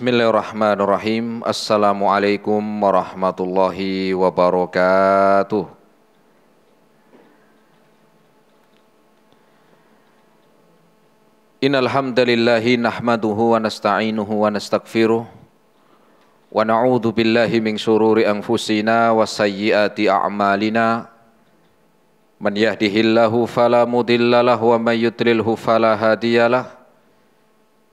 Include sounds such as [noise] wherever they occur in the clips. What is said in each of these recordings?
Bismillahirrahmanirrahim. Assalamualaikum warahmatullahi wabarakatuh. Innal hamdalillahi nahmaduhu wa nasta'inuhu wa nastaghfiruh wa na'udzu billahi min shururi anfusina wa sayyiati a'malina. Man yahdihillahu fala mudhillalah wa may yudlilhu fala hadiyalah.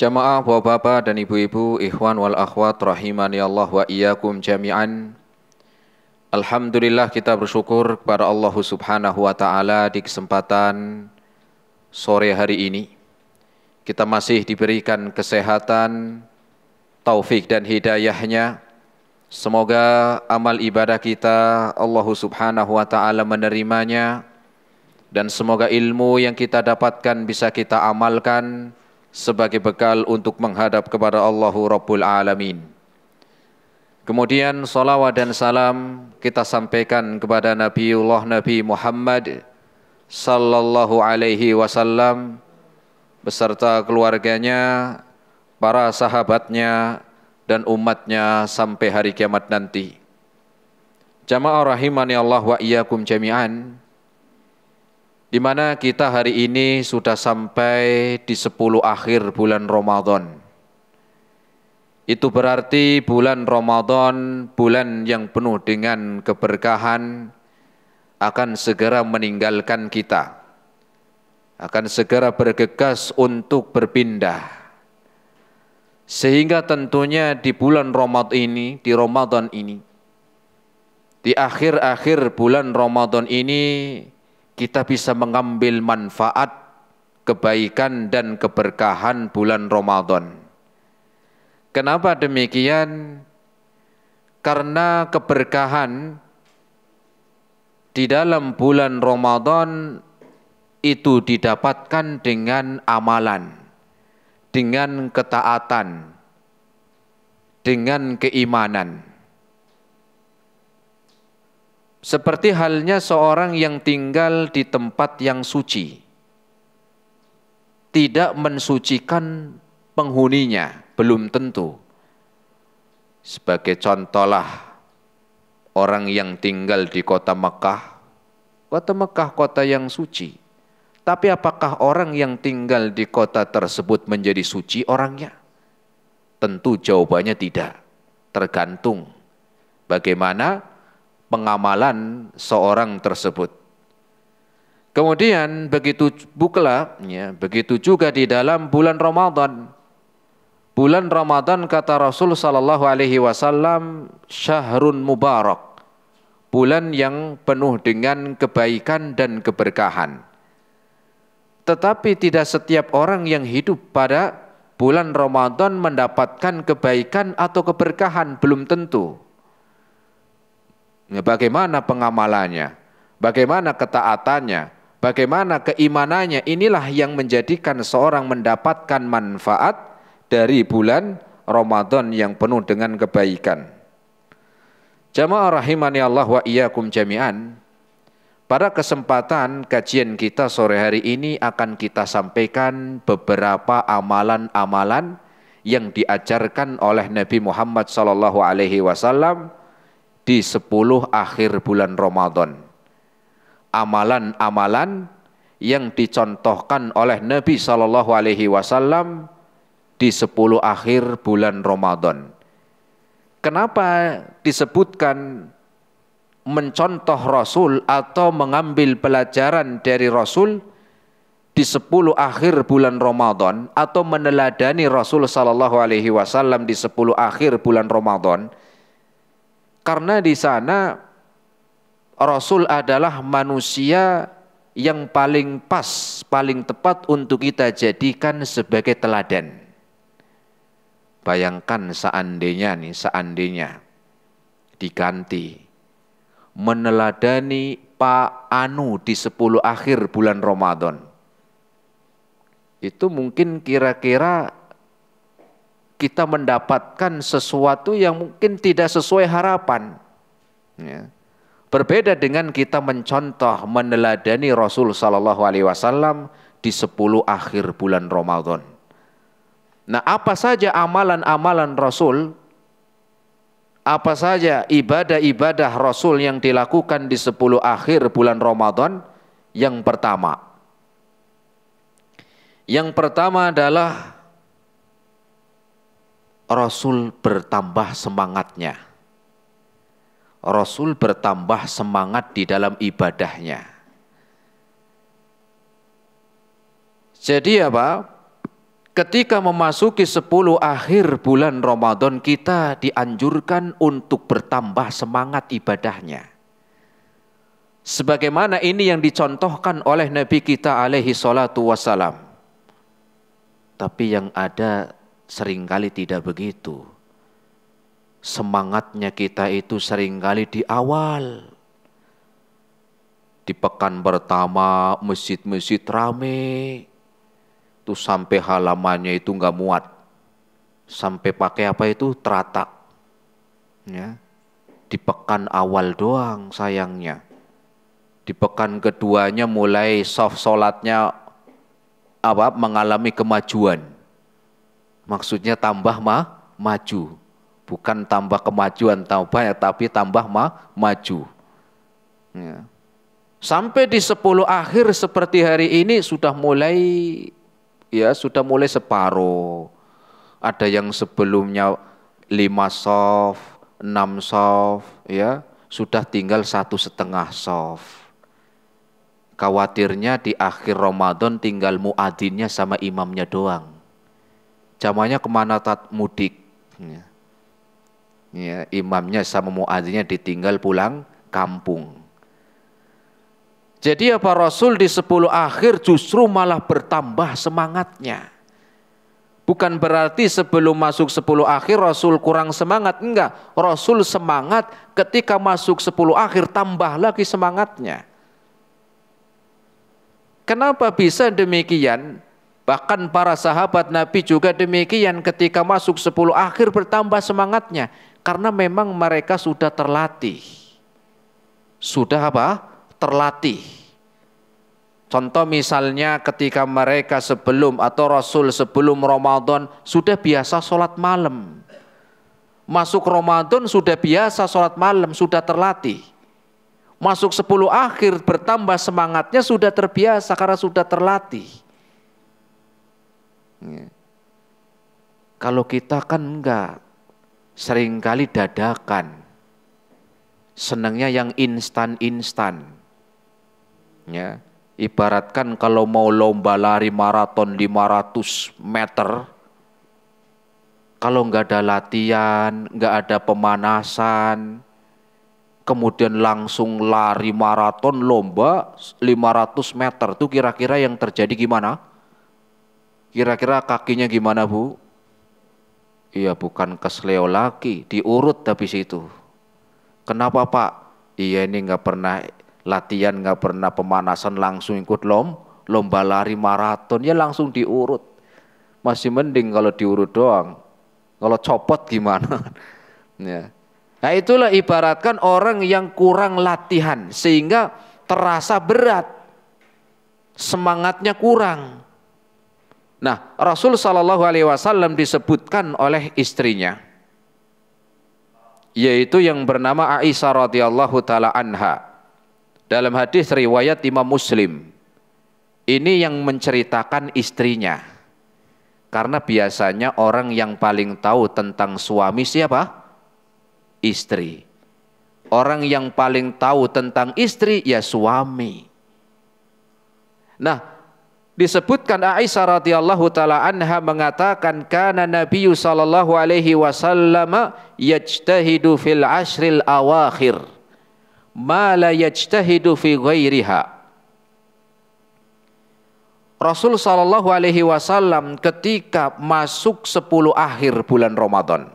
Jamaah bapak-bapak dan ibu-ibu, ikhwan wal akhwat rahimani Allah wa iyyakum jami'an. Alhamdulillah kita bersyukur kepada Allah Subhanahu wa taala di kesempatan sore hari ini kita masih diberikan kesehatan, taufik dan hidayahnya. Semoga amal ibadah kita Allah Subhanahu wa taala menerimanya dan semoga ilmu yang kita dapatkan bisa kita amalkan sebagai bekal untuk menghadap kepada Allahu Rabbul Alamin. Kemudian salawat dan salam kita sampaikan kepada Nabiullah Nabi Muhammad sallallahu alaihi wasallam beserta keluarganya, para sahabatnya dan umatnya sampai hari kiamat nanti. Jamaah rahimani Allah wa iyyakum jami'an di mana kita hari ini sudah sampai di sepuluh akhir bulan Ramadan. Itu berarti bulan Ramadan, bulan yang penuh dengan keberkahan akan segera meninggalkan kita. Akan segera bergegas untuk berpindah. Sehingga tentunya di bulan Ramadan ini, di Ramadan ini, di akhir-akhir bulan Ramadan ini, kita bisa mengambil manfaat, kebaikan dan keberkahan bulan Ramadan. Kenapa demikian? Karena keberkahan di dalam bulan Ramadan itu didapatkan dengan amalan, dengan ketaatan, dengan keimanan. Seperti halnya seorang yang tinggal di tempat yang suci. Tidak mensucikan penghuninya, belum tentu. Sebagai contohlah orang yang tinggal di kota Mekah. Kota Mekah kota yang suci. Tapi apakah orang yang tinggal di kota tersebut menjadi suci orangnya? Tentu jawabannya tidak. Tergantung bagaimana pengamalan seorang tersebut. Kemudian begitu bukla, ya, begitu juga di dalam bulan Ramadan. Bulan Ramadan kata Rasul Sallallahu Alaihi Wasallam syahrun mubarak. Bulan yang penuh dengan kebaikan dan keberkahan. Tetapi tidak setiap orang yang hidup pada bulan Ramadan mendapatkan kebaikan atau keberkahan, belum tentu. Ya, bagaimana pengamalannya? Bagaimana ketaatannya? Bagaimana keimanannya? Inilah yang menjadikan seorang mendapatkan manfaat dari bulan Ramadan yang penuh dengan kebaikan. Jamaah rahimani Allah wa iyyakum jami'an. Pada kesempatan kajian kita sore hari ini akan kita sampaikan beberapa amalan-amalan yang diajarkan oleh Nabi Muhammad SAW di 10 akhir bulan Ramadan. Amalan-amalan yang dicontohkan oleh Nabi Shallallahu Alaihi Wasallam di 10 akhir bulan Ramadan. Kenapa disebutkan mencontoh Rasul atau mengambil pelajaran dari Rasul di 10 akhir bulan Ramadan atau meneladani Rasul sallallahu alaihi wasallam di 10 akhir bulan Ramadan karena di sana Rasul adalah manusia yang paling pas, paling tepat untuk kita jadikan sebagai teladan. Bayangkan seandainya nih, seandainya diganti meneladani Pak Anu di 10 akhir bulan Ramadan. Itu mungkin kira-kira kita mendapatkan sesuatu yang mungkin tidak sesuai harapan. Ya. Berbeda dengan kita mencontoh, meneladani Rasul Sallallahu Alaihi Wasallam di sepuluh akhir bulan Ramadan. Nah apa saja amalan-amalan Rasul, apa saja ibadah-ibadah Rasul yang dilakukan di sepuluh akhir bulan Ramadan, yang pertama. Yang pertama adalah Rasul bertambah semangatnya. Rasul bertambah semangat di dalam ibadahnya. Jadi apa? Ketika memasuki 10 akhir bulan Ramadan kita dianjurkan untuk bertambah semangat ibadahnya. Sebagaimana ini yang dicontohkan oleh Nabi kita alaihi salatu wasalam. Tapi yang ada Seringkali tidak begitu. Semangatnya kita itu seringkali di awal. Di pekan pertama masjid-masjid rame. Itu sampai halamannya itu nggak muat. Sampai pakai apa itu teratak. Ya. Di pekan awal doang sayangnya. Di pekan keduanya mulai soft solatnya apa mengalami kemajuan Maksudnya tambah ma, maju. Bukan tambah kemajuan, tambah ya, tapi tambah ma, maju. Ya. Sampai di sepuluh akhir seperti hari ini sudah mulai ya sudah mulai separuh. Ada yang sebelumnya lima soft, enam soft ya, sudah tinggal satu setengah soft khawatirnya di akhir Ramadan tinggal muadinnya sama imamnya doang. Jamannya kemana tat mudik? Ya. Ya, imamnya sama muadzinnya ditinggal pulang kampung. Jadi apa Rasul di sepuluh akhir justru malah bertambah semangatnya. Bukan berarti sebelum masuk sepuluh akhir Rasul kurang semangat. Enggak, Rasul semangat ketika masuk sepuluh akhir tambah lagi semangatnya. Kenapa bisa demikian? Bahkan para sahabat Nabi juga demikian ketika masuk 10 akhir bertambah semangatnya. Karena memang mereka sudah terlatih. Sudah apa? Terlatih. Contoh misalnya ketika mereka sebelum atau Rasul sebelum Ramadan sudah biasa sholat malam. Masuk Ramadan sudah biasa sholat malam, sudah terlatih. Masuk 10 akhir bertambah semangatnya sudah terbiasa karena sudah terlatih Ya. Kalau kita kan enggak, seringkali dadakan. Senangnya yang instan-instan. Ya. Ibaratkan kalau mau lomba lari maraton 500 meter, kalau enggak ada latihan, enggak ada pemanasan, kemudian langsung lari maraton lomba 500 meter itu kira-kira yang terjadi gimana? Kira-kira kakinya gimana bu? Iya bukan kesleo lagi, diurut tapi situ. Kenapa pak? Iya ini nggak pernah latihan, nggak pernah pemanasan langsung ikut lom, lomba lari maraton ya langsung diurut. Masih mending kalau diurut doang. Kalau copot gimana? [laughs] ya. Nah itulah ibaratkan orang yang kurang latihan sehingga terasa berat. Semangatnya kurang. Nah, Rasul Shallallahu Alaihi Wasallam disebutkan oleh istrinya, yaitu yang bernama Aisyah radhiyallahu taala anha. Dalam hadis riwayat Imam Muslim, ini yang menceritakan istrinya. Karena biasanya orang yang paling tahu tentang suami siapa? Istri. Orang yang paling tahu tentang istri ya suami. Nah, disebutkan Aisyah radhiyallahu taala anha mengatakan kana Nabi sallallahu alaihi wasallam yajtahidu fil ashril awakhir ma la yajtahidu fi ghairiha Rasul Shallallahu Alaihi Wasallam ketika masuk 10 akhir bulan Ramadan,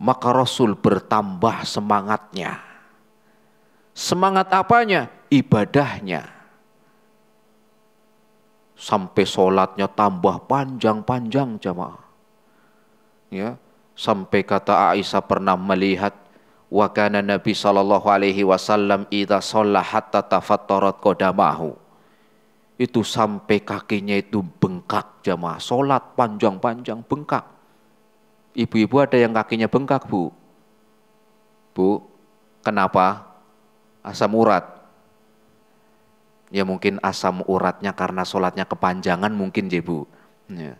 maka Rasul bertambah semangatnya. Semangat apanya? Ibadahnya sampai sholatnya tambah panjang-panjang jamaah. Ya, sampai kata Aisyah pernah melihat wa Nabi sallallahu alaihi wasallam idza shalla hatta tafattarat qadamahu. Itu sampai kakinya itu bengkak jamaah, solat panjang-panjang bengkak. Ibu-ibu ada yang kakinya bengkak, Bu? Bu, kenapa? Asam urat. Ya mungkin asam uratnya karena sholatnya kepanjangan mungkin jebu. Ya.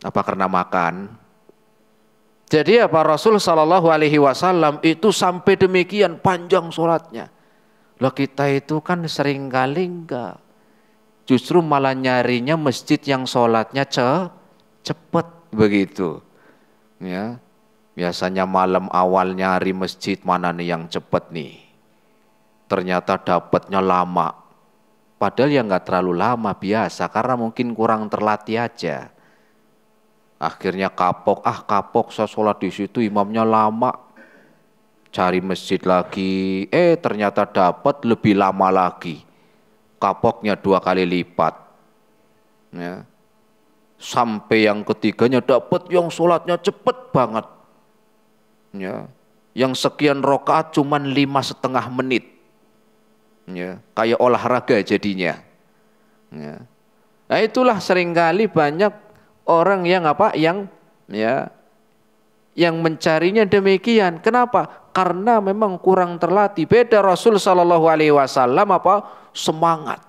Apa karena makan? Jadi apa Rasul Shallallahu Alaihi Wasallam itu sampai demikian panjang sholatnya. Lo kita itu kan sering kali enggak. Justru malah nyarinya masjid yang sholatnya ce cepet begitu. Ya, biasanya malam awal nyari masjid mana nih yang cepet nih ternyata dapatnya lama. Padahal ya nggak terlalu lama biasa karena mungkin kurang terlatih aja. Akhirnya kapok, ah kapok saya sholat di situ imamnya lama. Cari masjid lagi, eh ternyata dapat lebih lama lagi. Kapoknya dua kali lipat. Ya. Sampai yang ketiganya dapat yang sholatnya cepat banget. Ya. Yang sekian rokaat cuman lima setengah menit ya, kayak olahraga jadinya. Ya. Nah itulah seringkali banyak orang yang apa yang ya yang mencarinya demikian. Kenapa? Karena memang kurang terlatih. Beda Rasul Shallallahu Alaihi Wasallam apa semangat,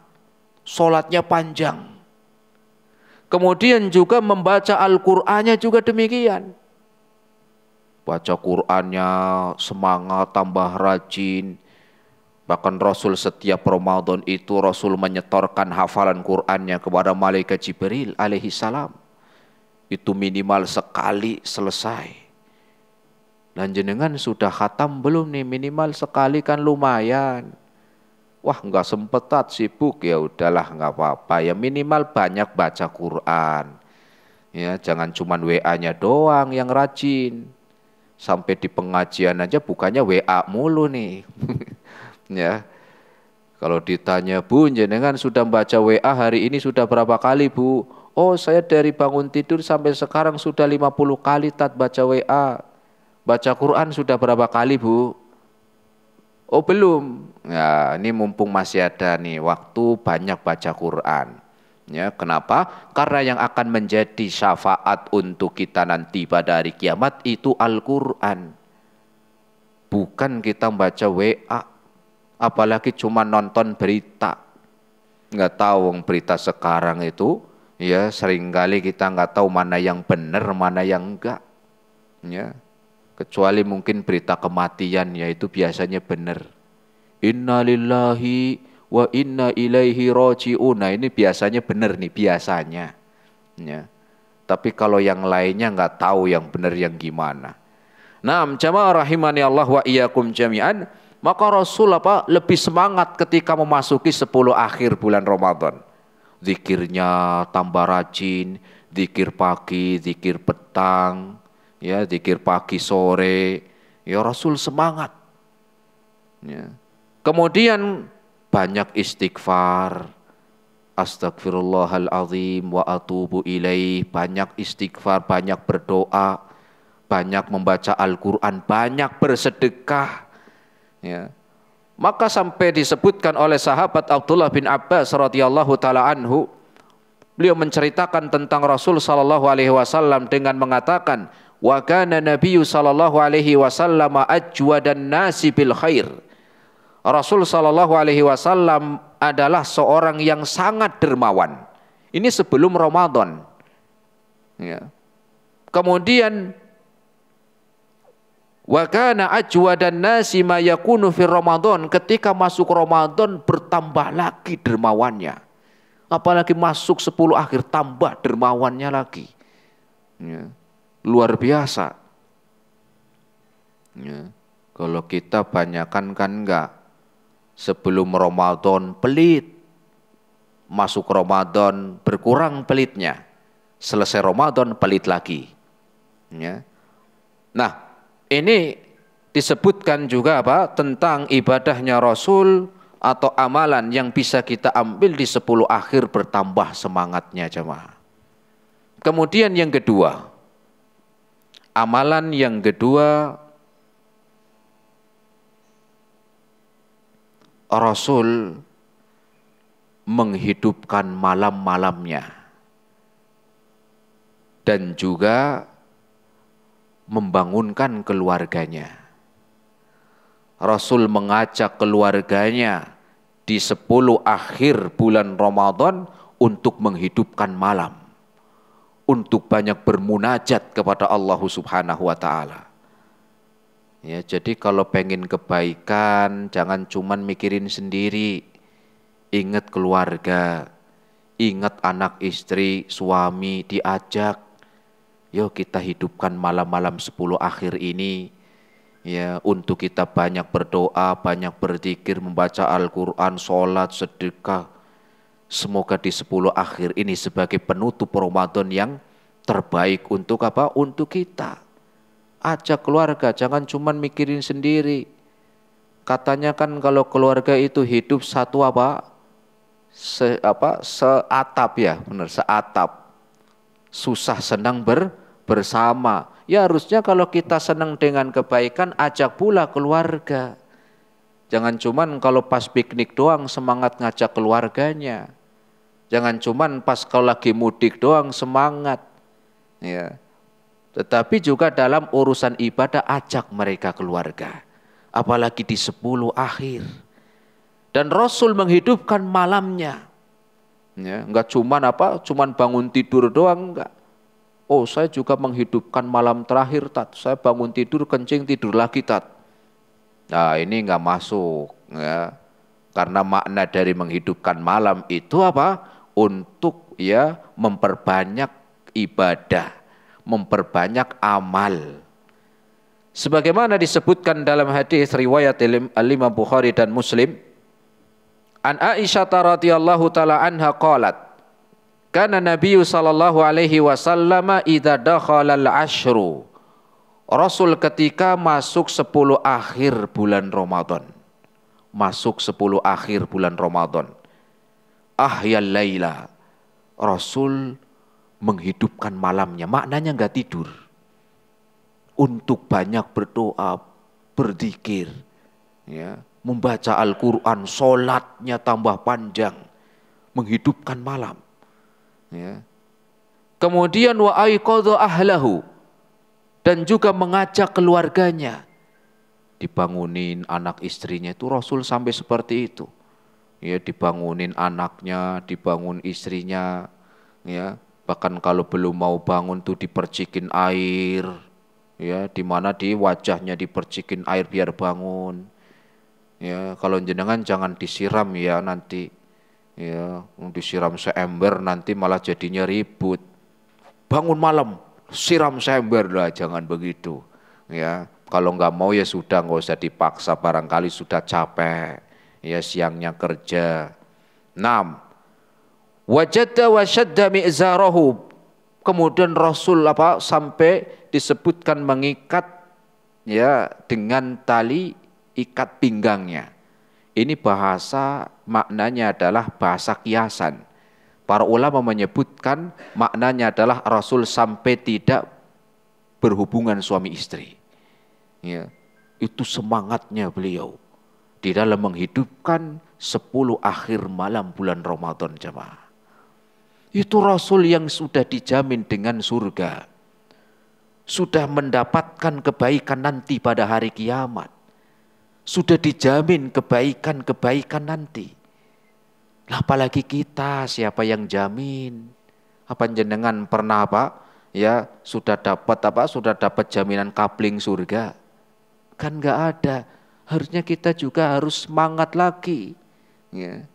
solatnya panjang. Kemudian juga membaca Al-Qur'annya juga demikian. Baca Qur'annya semangat, tambah rajin, Bahkan Rasul setiap Ramadan itu Rasul menyetorkan hafalan Qur'annya kepada Malaikat Jibril alaihi salam. Itu minimal sekali selesai. Dan jenengan sudah khatam belum nih minimal sekali kan lumayan. Wah nggak sempetat sibuk ya udahlah nggak apa-apa ya minimal banyak baca Quran. Ya jangan cuman WA-nya doang yang rajin. Sampai di pengajian aja bukannya WA mulu nih. [laughs] ya. Kalau ditanya, Bu, jenengan sudah baca WA hari ini sudah berapa kali, Bu? Oh, saya dari bangun tidur sampai sekarang sudah 50 kali tat baca WA. Baca Quran sudah berapa kali, Bu? Oh, belum. Ya, ini mumpung masih ada nih waktu banyak baca Quran. Ya, kenapa? Karena yang akan menjadi syafaat untuk kita nanti pada hari kiamat itu Al-Qur'an. Bukan kita baca WA apalagi cuma nonton berita. Nggak tahu berita sekarang itu, ya seringkali kita nggak tahu mana yang benar, mana yang enggak. Ya, kecuali mungkin berita kematian ya itu biasanya benar. Innalillahi wa inna ilaihi rojiun Nah, ini biasanya benar nih, biasanya. Ya. Tapi kalau yang lainnya nggak tahu yang benar yang gimana. Nah, jamaah rahimani Allah wa iyyakum jami'an. Maka Rasul apa lebih semangat ketika memasuki 10 akhir bulan Ramadan. Zikirnya tambah rajin, zikir pagi, zikir petang, ya zikir pagi sore. Ya Rasul semangat. Ya. Kemudian banyak istighfar. Astagfirullahaladzim wa atubu ilaih. Banyak istighfar, banyak berdoa, banyak membaca Al-Quran, banyak bersedekah Ya. Maka sampai disebutkan oleh sahabat Abdullah bin Abbas radhiyallahu taala anhu, beliau menceritakan tentang Rasul sallallahu alaihi wasallam dengan mengatakan, "Wa kana nabiyyu sallallahu alaihi wasallam ajwadan nasi bil khair." Rasul sallallahu alaihi wasallam adalah seorang yang sangat dermawan. Ini sebelum Ramadan. Ya. Kemudian Wa kana ajwadan nasi ma yakunu fi Ramadan ketika masuk Ramadan bertambah lagi dermawannya. Apalagi masuk 10 akhir tambah dermawannya lagi. Ya. Luar biasa. Ya. Kalau kita banyakkan kan enggak. Sebelum Ramadan pelit. Masuk Ramadan berkurang pelitnya. Selesai Ramadan pelit lagi. Ya. Nah, ini disebutkan juga apa tentang ibadahnya Rasul atau amalan yang bisa kita ambil di sepuluh akhir bertambah semangatnya jemaah. Kemudian yang kedua, amalan yang kedua Rasul menghidupkan malam-malamnya dan juga membangunkan keluarganya. Rasul mengajak keluarganya di sepuluh akhir bulan Ramadan untuk menghidupkan malam. Untuk banyak bermunajat kepada Allah subhanahu wa ta'ala. Ya, jadi kalau pengen kebaikan jangan cuman mikirin sendiri. Ingat keluarga, ingat anak istri, suami diajak Yo kita hidupkan malam-malam 10 akhir ini ya untuk kita banyak berdoa, banyak berzikir, membaca Al-Qur'an, sholat, sedekah. Semoga di sepuluh akhir ini sebagai penutup Ramadan yang terbaik untuk apa? Untuk kita. Ajak keluarga, jangan cuma mikirin sendiri. Katanya kan kalau keluarga itu hidup satu apa? Se, apa seatap ya, benar seatap. Susah senang ber bersama. Ya harusnya kalau kita senang dengan kebaikan, ajak pula keluarga. Jangan cuman kalau pas piknik doang semangat ngajak keluarganya. Jangan cuman pas kalau lagi mudik doang semangat. Ya. Tetapi juga dalam urusan ibadah ajak mereka keluarga. Apalagi di sepuluh akhir. Dan Rasul menghidupkan malamnya. Ya, enggak cuman apa, cuman bangun tidur doang enggak Oh saya juga menghidupkan malam terakhir tat. Saya bangun tidur kencing tidur lagi tat. Nah ini nggak masuk ya. Karena makna dari menghidupkan malam itu apa? Untuk ya memperbanyak ibadah, memperbanyak amal. Sebagaimana disebutkan dalam hadis riwayat Al-Imam Bukhari dan Muslim, An Aisyah radhiyallahu taala anha qalat karena Nabi sallallahu alaihi wasallam idza al ashru. Rasul ketika masuk 10 akhir bulan Ramadan. Masuk 10 akhir bulan Ramadan. Ahyal laila. Rasul menghidupkan malamnya. Maknanya nggak tidur. Untuk banyak berdoa, berzikir, ya, membaca Al-Qur'an, solatnya tambah panjang, menghidupkan malam Ya. Kemudian wa ahlahu dan juga mengajak keluarganya dibangunin anak istrinya itu Rasul sampai seperti itu. Ya, dibangunin anaknya, dibangun istrinya, ya. Bahkan kalau belum mau bangun tuh dipercikin air, ya, di mana di wajahnya dipercikin air biar bangun. Ya, kalau jenengan jangan disiram ya nanti ya disiram seember nanti malah jadinya ribut bangun malam siram seember lah jangan begitu ya kalau nggak mau ya sudah nggak usah dipaksa barangkali sudah capek ya siangnya kerja enam wajadda wasyadda mi'zarahu kemudian Rasul apa sampai disebutkan mengikat ya dengan tali ikat pinggangnya ini bahasa maknanya adalah bahasa kiasan. Para ulama menyebutkan maknanya adalah Rasul sampai tidak berhubungan suami istri. Ya, itu semangatnya beliau di dalam menghidupkan sepuluh akhir malam bulan Ramadan jemaah. Itu Rasul yang sudah dijamin dengan surga. Sudah mendapatkan kebaikan nanti pada hari kiamat sudah dijamin kebaikan-kebaikan nanti. Lah apalagi kita, siapa yang jamin? Apa jenengan pernah apa? Ya, sudah dapat apa? Sudah dapat jaminan kapling surga. Kan enggak ada. Harusnya kita juga harus semangat lagi. Ya.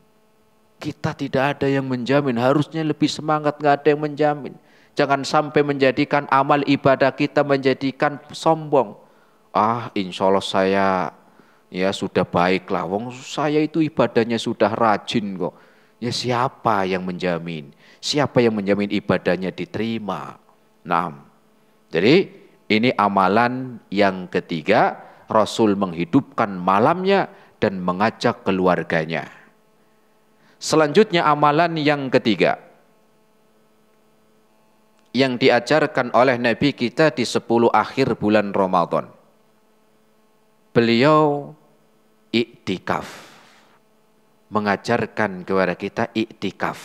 Kita tidak ada yang menjamin, harusnya lebih semangat enggak ada yang menjamin. Jangan sampai menjadikan amal ibadah kita menjadikan sombong. Ah, insya Allah saya ya sudah baiklah, wong saya itu ibadahnya sudah rajin kok ya siapa yang menjamin siapa yang menjamin ibadahnya diterima nah jadi ini amalan yang ketiga Rasul menghidupkan malamnya dan mengajak keluarganya selanjutnya amalan yang ketiga yang diajarkan oleh Nabi kita di 10 akhir bulan Ramadan. Beliau iktikaf. Mengajarkan kepada kita iktikaf.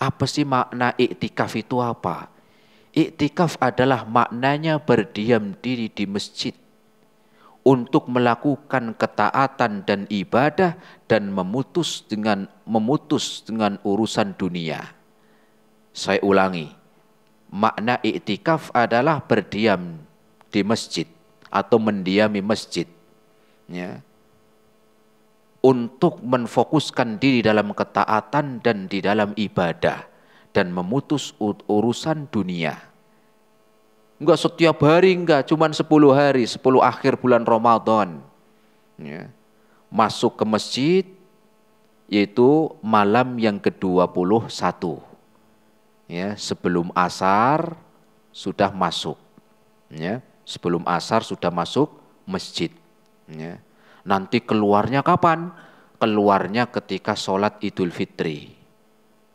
Apa sih makna iktikaf itu apa? Iktikaf adalah maknanya berdiam diri di masjid untuk melakukan ketaatan dan ibadah dan memutus dengan memutus dengan urusan dunia. Saya ulangi, makna iktikaf adalah berdiam di masjid atau mendiami masjid. Ya untuk menfokuskan diri dalam ketaatan dan di dalam ibadah dan memutus urusan dunia. Enggak setiap hari enggak, cuman 10 hari, 10 akhir bulan Ramadan. Ya. Masuk ke masjid yaitu malam yang ke-21. Ya, sebelum asar sudah masuk. Ya, sebelum asar sudah masuk masjid. Ya. Nanti keluarnya kapan? Keluarnya ketika sholat idul fitri.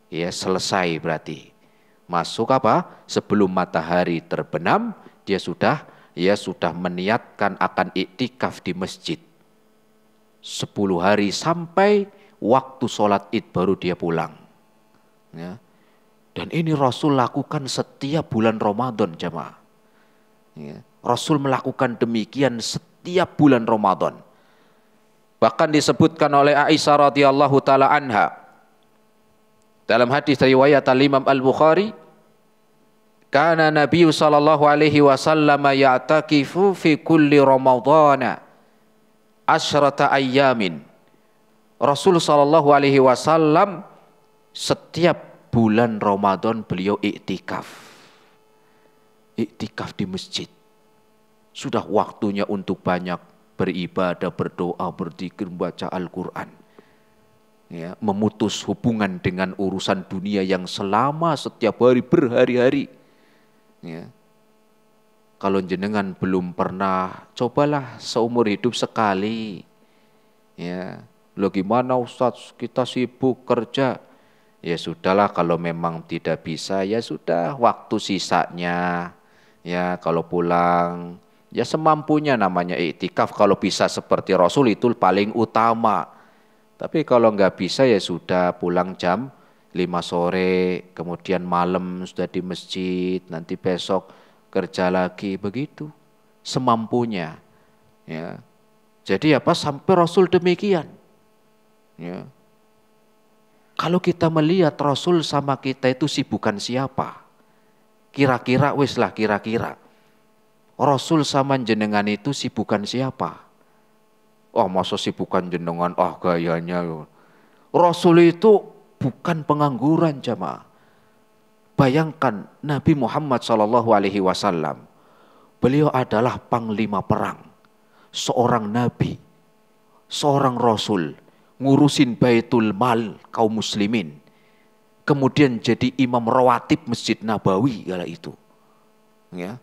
Ya selesai berarti. Masuk apa? Sebelum matahari terbenam, dia sudah ya sudah meniatkan akan iktikaf di masjid. sepuluh hari sampai waktu sholat id baru dia pulang. Ya. Dan ini Rasul lakukan setiap bulan Ramadan jemaah. Ya. Rasul melakukan demikian setiap bulan Ramadan. Bahkan disebutkan oleh Aisyah radhiyallahu taala anha dalam hadis riwayat Al Imam Al Bukhari karena Nabi sallallahu alaihi wasallam ya'takifu fi kulli ramadhana asyrata ayyamin Rasul sallallahu alaihi wasallam setiap bulan Ramadan beliau iktikaf iktikaf di masjid sudah waktunya untuk banyak beribadah, berdoa, berzikir, membaca Al-Quran. Ya, memutus hubungan dengan urusan dunia yang selama setiap hari berhari-hari. Ya. Kalau jenengan belum pernah, cobalah seumur hidup sekali. Ya, lo gimana Ustadz, kita sibuk kerja. Ya sudahlah kalau memang tidak bisa ya sudah waktu sisanya. Ya kalau pulang Ya semampunya namanya iktikaf kalau bisa seperti Rasul itu paling utama. Tapi kalau nggak bisa ya sudah pulang jam 5 sore, kemudian malam sudah di masjid, nanti besok kerja lagi begitu semampunya. Ya. Jadi apa sampai Rasul demikian. Ya. Kalau kita melihat Rasul sama kita itu bukan siapa? Kira-kira wis lah kira-kira Rasul sama jenengan itu sibukan siapa? Oh masa sibukan jenengan, oh gayanya. Rasul itu bukan pengangguran jamaah. Bayangkan Nabi Muhammad Shallallahu Alaihi Wasallam, beliau adalah panglima perang, seorang nabi, seorang rasul, ngurusin baitul mal kaum muslimin, kemudian jadi imam rawatib masjid Nabawi kala itu, ya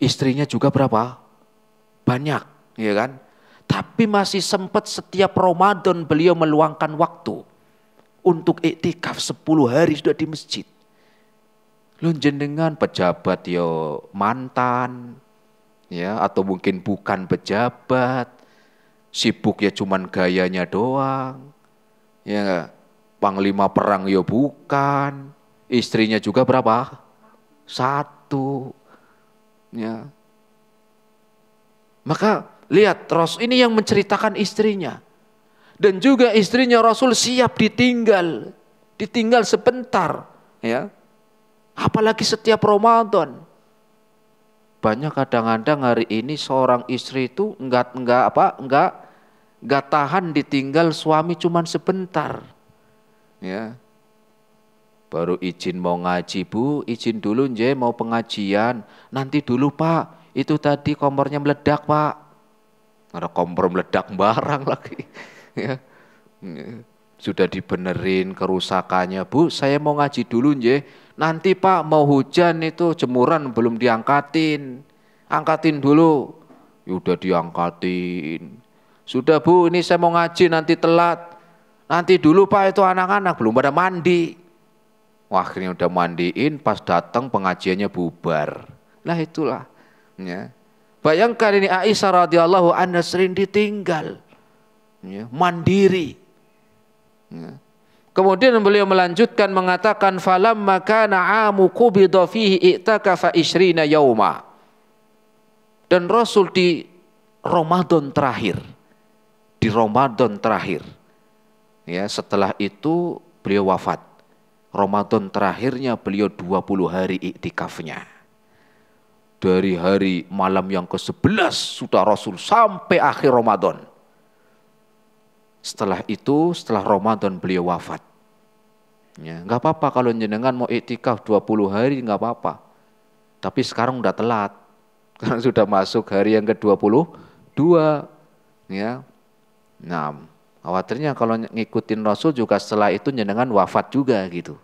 istrinya juga berapa? Banyak, ya kan? Tapi masih sempat setiap Ramadan beliau meluangkan waktu untuk iktikaf 10 hari sudah di masjid. Lu dengan pejabat yo ya mantan ya atau mungkin bukan pejabat sibuk ya cuman gayanya doang ya panglima perang yo ya bukan istrinya juga berapa satu Ya. Maka lihat Rasul ini yang menceritakan istrinya. Dan juga istrinya Rasul siap ditinggal, ditinggal sebentar, ya. Apalagi setiap Ramadan. Banyak kadang-kadang hari ini seorang istri itu enggak enggak apa? enggak enggak tahan ditinggal suami cuman sebentar. Ya. Baru izin mau ngaji, Bu, izin dulu nje mau pengajian. Nanti dulu, Pak. Itu tadi kompornya meledak, Pak. Ada kompor meledak barang [laughs] lagi. Ya. Sudah dibenerin kerusakannya, Bu. Saya mau ngaji dulu nje. Nanti, Pak, mau hujan itu jemuran belum diangkatin. Angkatin dulu. sudah ya diangkatin. Sudah bu, ini saya mau ngaji nanti telat. Nanti dulu pak itu anak-anak belum pada mandi. Wah, akhirnya udah mandiin, pas datang pengajiannya bubar. Lah itulah. Ya. Bayangkan ini Aisyah radhiyallahu anha sering ditinggal. Ya, mandiri. Ya. Kemudian beliau melanjutkan mengatakan falam maka na'amu qubida fihi i'takafa isrina yauma. Dan Rasul di Ramadan terakhir di Ramadan terakhir. Ya, setelah itu beliau wafat. Ramadan terakhirnya beliau 20 hari iktikafnya. Dari hari malam yang ke-11 sudah Rasul sampai akhir Ramadan. Setelah itu, setelah Ramadan beliau wafat. Ya, nggak apa-apa kalau jenengan mau iktikaf 20 hari enggak apa-apa. Tapi sekarang udah telat. [laughs] Karena sudah masuk hari yang ke-22. Ya. Nah, Khawatirnya kalau ngikutin Rasul juga setelah itu jenengan wafat juga gitu.